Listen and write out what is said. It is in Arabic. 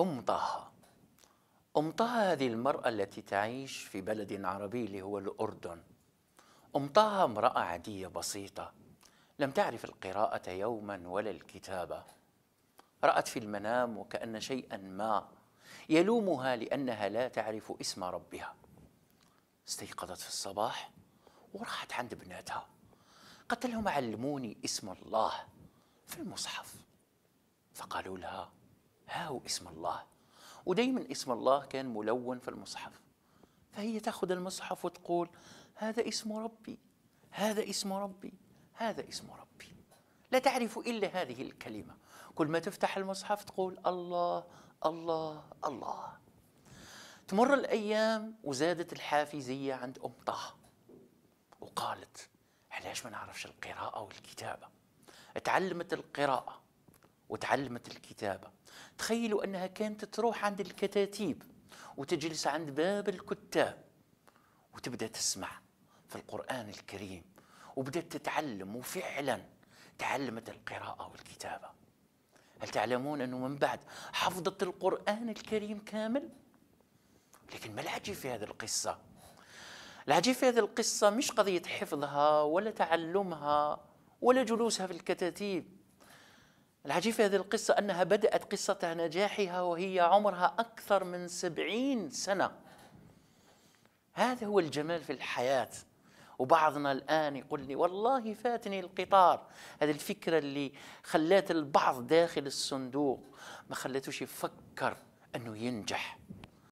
أم طه أم طه هذه المرأة التي تعيش في بلد عربي اللي هو الأردن أم طه امرأة عادية بسيطة لم تعرف القراءة يوما ولا الكتابة رأت في المنام وكأن شيئا ما يلومها لأنها لا تعرف اسم ربها استيقظت في الصباح وراحت عند بناتها قالت لهم علموني اسم الله في المصحف فقالوا لها هاو اسم الله ودايما اسم الله كان ملون في المصحف فهي تأخذ المصحف وتقول هذا اسم ربي هذا اسم ربي هذا اسم ربي لا تعرف إلا هذه الكلمة كل ما تفتح المصحف تقول الله الله الله تمر الأيام وزادت الحافزية عند أم طه وقالت علاش ما نعرفش القراءة والكتابة تعلمت القراءة وتعلمت الكتابة تخيلوا أنها كانت تروح عند الكتاتيب وتجلس عند باب الكتاب وتبدأ تسمع في القرآن الكريم وبدأت تتعلم وفعلا تعلمت القراءة والكتابة هل تعلمون أنه من بعد حفظت القرآن الكريم كامل؟ لكن ما العجيب في هذه القصة؟ العجيب في هذه القصة مش قضية حفظها ولا تعلمها ولا جلوسها في الكتاتيب العجيب في هذه القصة أنها بدأت قصة نجاحها وهي عمرها أكثر من سبعين سنة هذا هو الجمال في الحياة وبعضنا الآن يقول لي والله فاتني القطار هذه الفكرة اللي خلات البعض داخل الصندوق ما خلتوش يفكر أنه ينجح